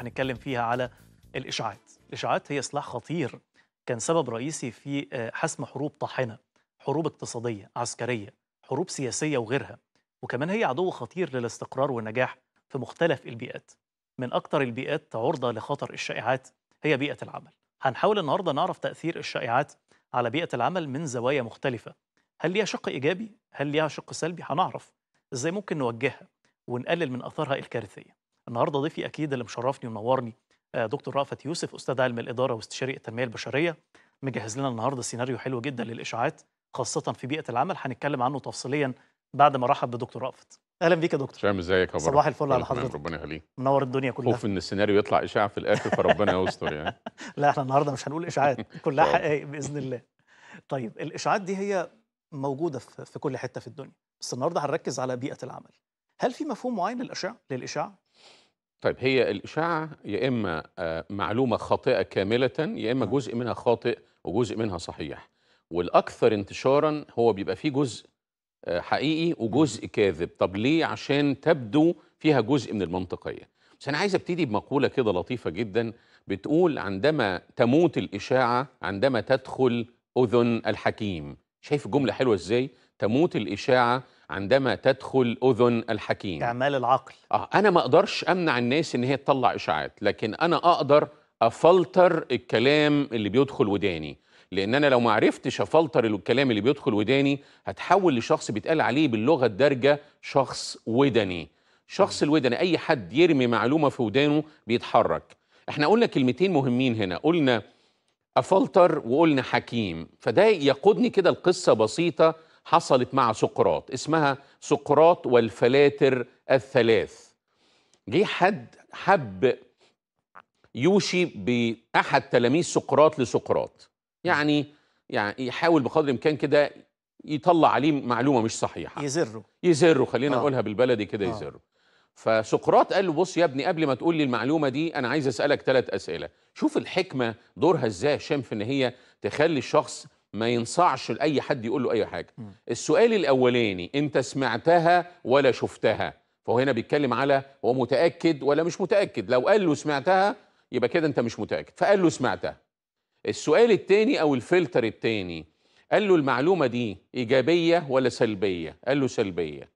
هنتكلم فيها على الإشاعات الإشاعات هي سلاح خطير كان سبب رئيسي في آه، حسم حروب طاحنة حروب اقتصادية عسكرية حروب سياسية وغيرها وكمان هي عدو خطير للاستقرار والنجاح في مختلف البيئات من أكثر البيئات عرضة لخطر الشائعات هي بيئة العمل هنحاول النهاردة نعرف تأثير الشائعات على بيئة العمل من زوايا مختلفة هل ليها شق إيجابي؟ هل ليها شق سلبي؟ هنعرف إزاي ممكن نوجهها ونقلل من أثارها الكارثية النهارده ضيفي اكيد اللي مشرفني ومنورني آه، دكتور رأفت يوسف استاذ علم الاداره واستشاري التنميه البشريه مجهز لنا النهارده سيناريو حلو جدا للاشاعات خاصه في بيئه العمل هنتكلم عنه تفصيليا بعد ما ارحب بدكتور رأفت اهلا بيك يا دكتور شام ازيك يا صباح الفل على حضرتك ربنا يخليك منور الدنيا كلها خوف ان السيناريو يطلع اشاعه في الاخر فربنا يستر يعني لا احنا النهارده مش هنقول اشاعات كلها طيب. حقائق باذن الله طيب الاشاعات دي هي موجوده في كل حته في الدنيا بس النهارده هنركز على بيئه العمل هل في مفهوم معين للاشعه للاشاعه طيب هي الإشاعة يا إما آه، معلومة خاطئة كاملة يا إما جزء منها خاطئ وجزء منها صحيح والأكثر انتشارا هو بيبقى فيه جزء آه، حقيقي وجزء كاذب طب ليه عشان تبدو فيها جزء من المنطقية بس أنا عايز أبتدي بمقولة كده لطيفة جدا بتقول عندما تموت الإشاعة عندما تدخل أذن الحكيم شايف الجمله حلوه ازاي تموت الاشاعه عندما تدخل اذن الحكيم اعمال العقل اه انا ما اقدرش امنع الناس ان هي تطلع اشاعات لكن انا اقدر افلتر الكلام اللي بيدخل وداني لان انا لو ما عرفتش افلتر الكلام اللي بيدخل وداني هتحول لشخص بيتقال عليه باللغه الدارجه شخص ودني شخص الودني اي حد يرمي معلومه في ودانه بيتحرك احنا قلنا كلمتين مهمين هنا قلنا افلتر وقلنا حكيم فده يقودني كده لقصه بسيطه حصلت مع سقراط اسمها سقراط والفلاتر الثلاث جه حد حب يوشي باحد تلاميذ سقراط لسقراط يعني يعني يحاول بقدر الامكان كده يطلع عليه معلومه مش صحيحه يزره يزره خلينا آه. نقولها آه. بالبلدي كده آه. يزره فسقراط قال له بص يا ابني قبل ما تقول لي المعلومه دي انا عايز اسالك ثلاث اسئله شوف الحكمه دورها ازاي هشام في ان هي تخلي الشخص ما ينصعش لاي حد يقول له اي حاجه السؤال الاولاني انت سمعتها ولا شفتها فهو هنا بيتكلم على هو متاكد ولا مش متاكد لو قال له سمعتها يبقى كده انت مش متاكد فقال له سمعتها السؤال الثاني او الفلتر الثاني قال له المعلومه دي ايجابيه ولا سلبيه قال له سلبيه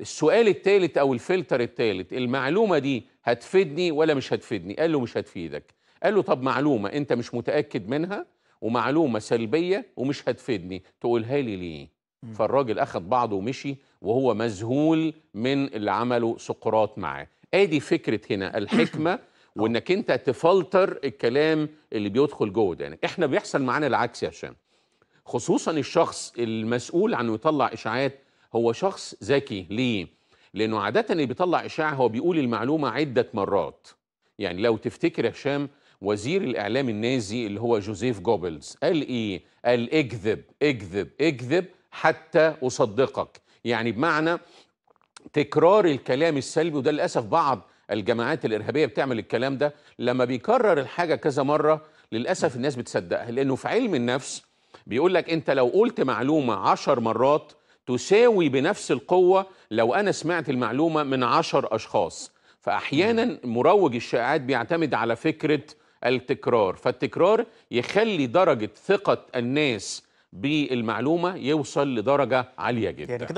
السؤال الثالث او الفلتر الثالث المعلومه دي هتفيدني ولا مش هتفيدني قال له مش هتفيدك قال له طب معلومه انت مش متاكد منها ومعلومه سلبيه ومش هتفيدني تقولها لي ليه فالراجل اخد بعضه ومشي وهو مذهول من اللي عمله سقراط معاه ادي فكره هنا الحكمه وانك انت تفلتر الكلام اللي بيدخل جوه ده يعني احنا بيحصل معانا العكس يا هشام خصوصا الشخص المسؤول عنه يطلع اشاعات هو شخص ذكي ليه لانه عاده اللي بيطلع اشاعه هو بيقول المعلومه عده مرات يعني لو تفتكر يا هشام وزير الاعلام النازي اللي هو جوزيف جوبلز قال ايه قال اكذب اكذب اكذب حتى اصدقك يعني بمعنى تكرار الكلام السلبي وده للاسف بعض الجماعات الارهابيه بتعمل الكلام ده لما بيكرر الحاجه كذا مره للاسف الناس بتصدقها لانه في علم النفس بيقول لك انت لو قلت معلومه عشر مرات تساوي بنفس القوة لو أنا سمعت المعلومة من عشر أشخاص فأحيانا مروج الشائعات بيعتمد على فكرة التكرار فالتكرار يخلي درجة ثقة الناس بالمعلومة يوصل لدرجة عالية جدا يعني كده